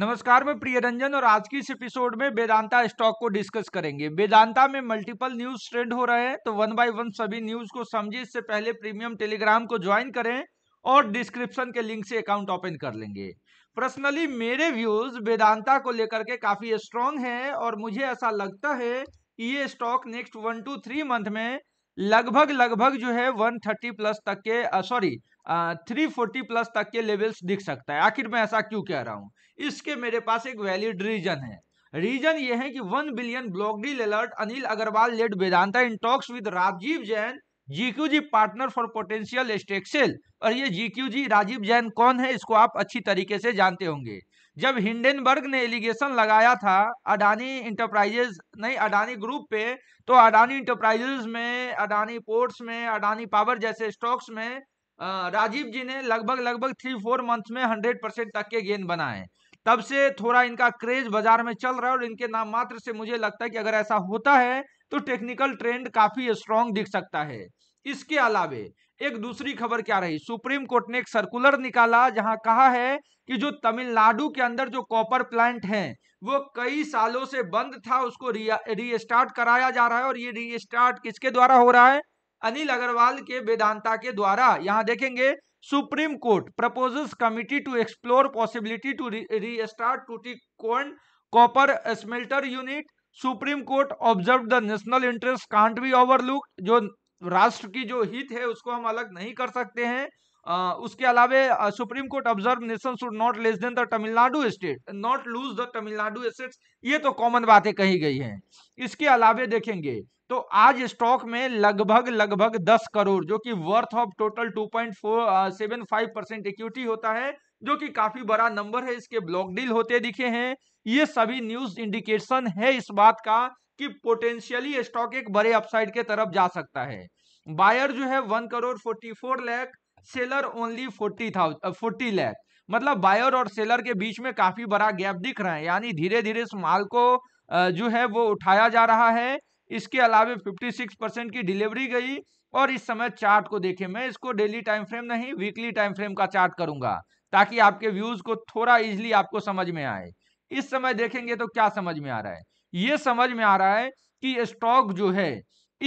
नमस्कार मैं प्रिय रंजन और आज की इस एपिसोड में वेदांता स्टॉक को डिस्कस करेंगे वेदांता में मल्टीपल न्यूज ट्रेंड हो रहे हैं तो वन बाय वन सभी न्यूज को समझे इससे पहले प्रीमियम टेलीग्राम को ज्वाइन करें और डिस्क्रिप्शन के लिंक से अकाउंट ओपन कर लेंगे पर्सनली मेरे व्यूज वेदांता को लेकर के काफी स्ट्रॉन्ग है और मुझे ऐसा लगता है कि ये stock next one two three month में लगभग लगभग जो है 130 प्लस तक के सॉरी 340 प्लस तक के लेवल्स दिख सकता है आखिर मैं ऐसा क्यों कह रहा हूँ इसके मेरे पास एक वैलिड रीजन है रीजन ये है कि one billion block deal alert Anil Agarwal led Vedanta in talks with Rajiv Jain GQG partner for potential stake और ये जीक्यूजी राजीव जैन कौन है इसको आप अच्छी तरीके से जानते होंगे जब हिंडनबर्ग ने एलिगेशन लगाया था अडानी इंटरप्राइजेज नहीं अडानी ग्रुप पे तो अडानी इंटरप्राइजेज में अडानी पोर्ट्स में अडानी पावर जैसे स्टॉक्स में राजीव जी ने लगभग लगभग थ्री फोर मंथ में हंड्रेड परसेंट तक के गेंद बनाए तब से थोड़ा इनका क्रेज बाजार में चल रहा है और इनके नाम मात्र से मुझे लगता है कि अगर ऐसा होता है तो टेक्निकल ट्रेंड काफी स्ट्रांग दिख सकता है इसके अलावे एक दूसरी खबर क्या रही सुप्रीम कोर्ट ने एक सर्कुलर निकाला जहां कहा है कि जो तमिलनाडु के अंदर जो कॉपर प्लांट है वो कई सालों से बंद था उसको रीस्टार्ट कराया जा रहा है और ये रीस्टार्ट किसके द्वारा हो रहा है अनिल अग्रवाल के वेदांता के द्वारा यहाँ देखेंगे supreme court proposals committee to explore possibility to restart Tuticorin copper smelter unit supreme court observe the national interest can't be overlook जो राष्ट्र की जो हित है उसको हम अलग नहीं कर सकते हैं उसके अलावे Supreme court observe nation should not less than the Tamil Nadu state not lose the Tamil Nadu states ये तो कॉमन बातें कही गई हैं इसके अलावे देखेंगे तो आज स्टॉक में लगभग लगभग 10 करोड़ जो कि worth of total five percent equity होता है जो कि काफी बड़ा नंबर है इसके ब्लॉक डील होते दिखे हैं ये सभी न्यूज इंडिकेशन है इस बात का कि पोटेंशियली स्टॉक एक बड़े अपसाइड के तरफ जा सकता है बायर जो है one crore forty four lakh seller only forty thousand forty lakh मतलब बायर और सेलर के बीच में काफी बड़ा गैप दिख रहा है यानी धीरे धीरे इस माल को जो है वो उठाया जा रहा है इसके अलावा सिक्स परसेंट की डिलीवरी गई और इस समय चार्ट को देखें मैं इसको डेली टाइम फ्रेम नहीं वीकली टाइम फ्रेम का चार्ट करूंगा ताकि आपके व्यूज को थोड़ा इजिली आपको समझ में आए इस समय देखेंगे तो क्या समझ में आ रहा है ये समझ में आ रहा है कि स्टॉक जो है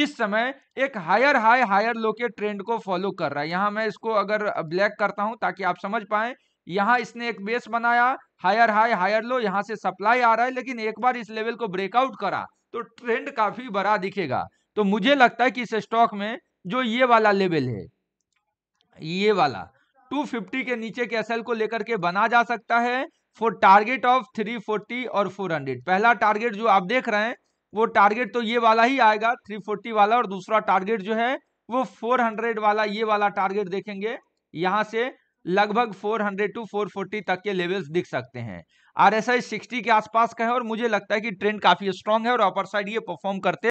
इस समय एक हायर हाई हायर लो के ट्रेंड को फॉलो कर रहा है यहां मैं इसको अगर ब्लैक करता हूं ताकि आप समझ पाए यहां इसने एक बेस बनाया हायर हाई हायर लो यहां से सप्लाई आ रहा है लेकिन एक बार इस लेवल को ब्रेकआउट करा तो ट्रेंड काफी बड़ा दिखेगा तो मुझे लगता है कि इस स्टॉक में जो ये वाला लेवल है ये वाला 250 के नीचे के एसएल को लेकर के बना जा सकता है for target of three forty और फोर हंड्रेड पहला टारगेट जो आप देख रहे हैं वो टारगेट तो ये वाला ही आएगा थ्री फोर्टी वाला और दूसरा टारगेट जो है वो फोर हंड्रेड वाला ये वाला टारगेट देखेंगे यहाँ से लगभग four hundred to four forty तक के लेवल्स दिख सकते हैं आर एस आई सिक्सटी के आसपास का है और मुझे लगता है कि ट्रेंड काफी स्ट्रांग है और अपर साइड ये परफॉर्म करते